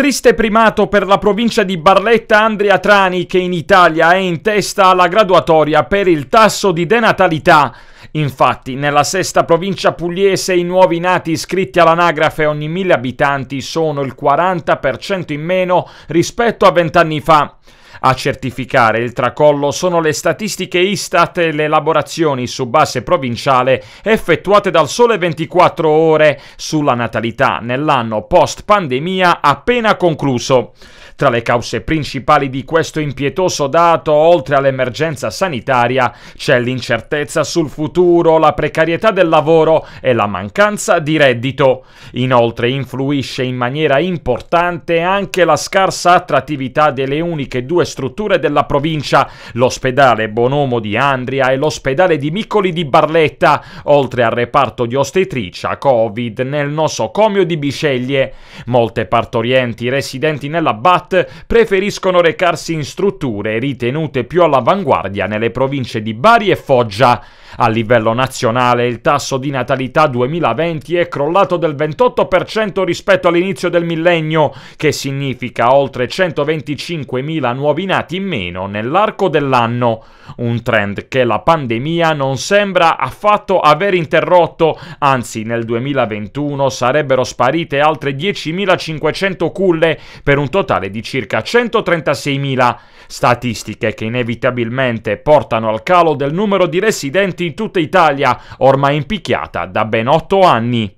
Triste primato per la provincia di Barletta Andrea Trani che in Italia è in testa alla graduatoria per il tasso di denatalità. Infatti, nella sesta provincia pugliese i nuovi nati iscritti all'anagrafe ogni mille abitanti sono il 40% in meno rispetto a vent'anni fa. A certificare il tracollo sono le statistiche Istat e le elaborazioni su base provinciale effettuate dal Sole 24 Ore sulla natalità nell'anno post-pandemia appena concluso. Tra le cause principali di questo impietoso dato, oltre all'emergenza sanitaria, c'è l'incertezza sul futuro, la precarietà del lavoro e la mancanza di reddito. Inoltre influisce in maniera importante anche la scarsa attrattività delle uniche due due strutture della provincia, l'ospedale Bonomo di Andria e l'ospedale di Miccoli di Barletta, oltre al reparto di ostetricia Covid nel nosocomio di Bisceglie. Molte partorienti residenti nella BAT preferiscono recarsi in strutture ritenute più all'avanguardia nelle province di Bari e Foggia. A livello nazionale il tasso di natalità 2020 è crollato del 28% rispetto all'inizio del millennio, che significa oltre 125.000 nuovi nuovi nati in meno nell'arco dell'anno, un trend che la pandemia non sembra affatto aver interrotto, anzi nel 2021 sarebbero sparite altre 10.500 culle per un totale di circa 136.000, statistiche che inevitabilmente portano al calo del numero di residenti in tutta Italia, ormai impicchiata da ben 8 anni.